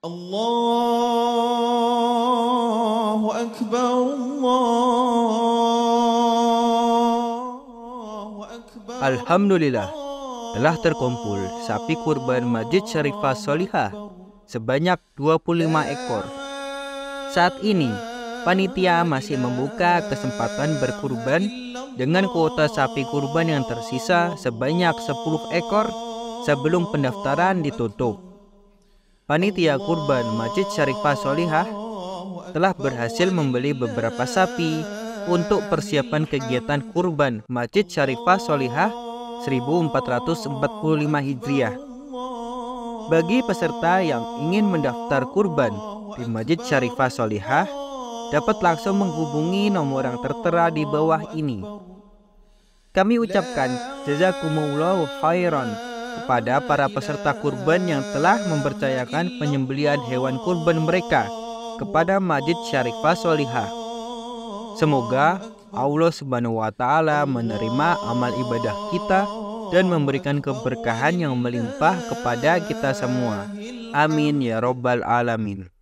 الله أكبر الله أكبر Alhamdulillah telah terkumpul sapi kurban Masjid Syarifah Solihah sebanyak 25 eh. ekor. Saat ini, panitia masih membuka kesempatan berkurban dengan kuota sapi kurban yang tersisa sebanyak 10 ekor sebelum pendaftaran ditutup. Panitia Kurban Masjid Syarifah Solihah telah berhasil membeli beberapa sapi untuk persiapan kegiatan kurban Masjid Syarifah Solihah 1445 Hijriah. Bagi peserta yang ingin mendaftar kurban di Masjid Syarifah Solihah, dapat langsung menghubungi nomor yang tertera di bawah ini. Kami ucapkan jazakumullahu khairan kepada para peserta kurban yang telah mempercayakan penyembelian hewan kurban mereka kepada Majid Syarifah Solihah. Semoga Allah Subhanahu wa taala menerima amal ibadah kita dan memberikan keberkahan yang melimpah kepada kita semua. Amin ya robbal alamin.